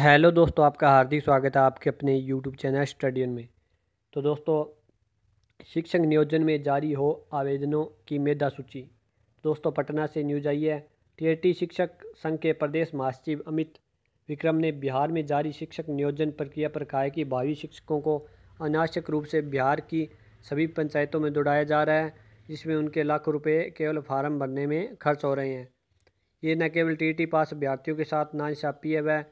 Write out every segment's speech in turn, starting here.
hello दोस्तों आपका हार्दिक स्वागत है आपके अपने यूट्यूब चैनल स्टडियन में तो दोस्तों शिक्षक नियोजन में जारी हो आवेदनों की मेधा सूची दोस्तों पटना से न्यूज आई है टी शिक्षक संघ के प्रदेश महासचिव अमित विक्रम ने बिहार में जारी शिक्षक नियोजन प्रक्रिया पर कहा कि भावी शिक्षकों को अनावश्यक रूप से बिहार की सभी पंचायतों में दौड़ाया जा रहा है जिसमें उनके लाखों रुपये केवल फार्म भरने में खर्च हो रहे हैं ये न केवल टी पास अभ्यर्थियों के साथ नाशापी है वह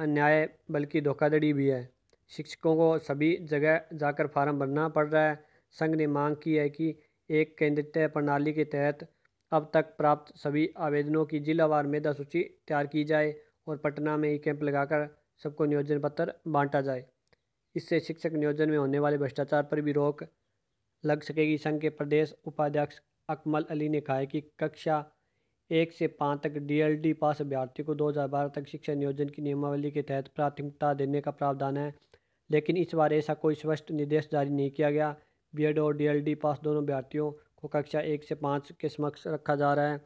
अन्याय बल्कि धोखाधड़ी भी है शिक्षकों को सभी जगह जाकर फार्म भरना पड़ रहा है संघ ने मांग की है कि एक केंद्रित प्रणाली के तहत अब तक प्राप्त सभी आवेदनों की जिलावार मेधा सूची तैयार की जाए और पटना में ही कैंप लगाकर सबको नियोजन पत्र बांटा जाए इससे शिक्षक नियोजन में होने वाले भ्रष्टाचार पर भी रोक लग सकेगी संघ के प्रदेश उपाध्यक्ष अकमल अली ने कहा है कि कक्षा एक से पाँच तक डीएलडी पास अभ्यर्थी को 2012 तक शिक्षा नियोजन की नियमावली के तहत प्राथमिकता देने का प्रावधान है लेकिन इस बार ऐसा कोई स्पष्ट निर्देश जारी नहीं किया गया बीएड और डीएलडी पास दोनों अभ्यर्थियों को कक्षा एक से पाँच के समक्ष रखा जा रहा है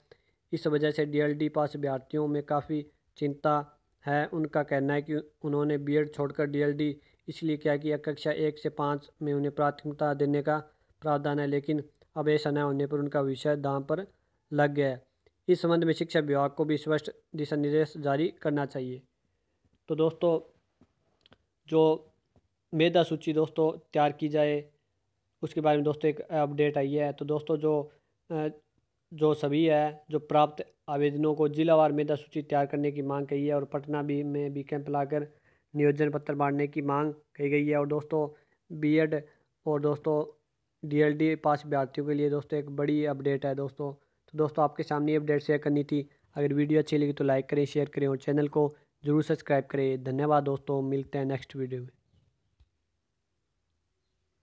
इस वजह से डी पास अभ्यर्थियों में काफ़ी चिंता है उनका कहना है कि उन्होंने बी छोड़कर डी इसलिए किया कि कक्षा एक से पाँच में उन्हें प्राथमिकता देने का प्रावधान है लेकिन अब ऐसा न होने पर उनका विषय दाम पर लग गया है इस संबंध में शिक्षा विभाग को भी स्पष्ट दिशा निर्देश जारी करना चाहिए तो दोस्तों जो मेधा सूची दोस्तों तैयार की जाए उसके बारे में दोस्तों एक अपडेट आई है तो दोस्तों जो जो सभी है जो प्राप्त आवेदनों को जिलावार मेधा सूची तैयार करने की मांग कही है और पटना भी में भी कैंप लाकर नियोजन पत्र बांटने की मांग कही गई है और दोस्तों बीएड और दोस्तों डीएलडी पास विद्यार्थियों के लिए दोस्तों एक बड़ी अपडेट है दोस्तों तो दोस्तों आपके सामने अपडेट शेयर करनी थी अगर वीडियो अच्छी लगी तो लाइक करें शेयर करें और चैनल को ज़रूर सब्सक्राइब करें धन्यवाद दोस्तों मिलते हैं नेक्स्ट वीडियो में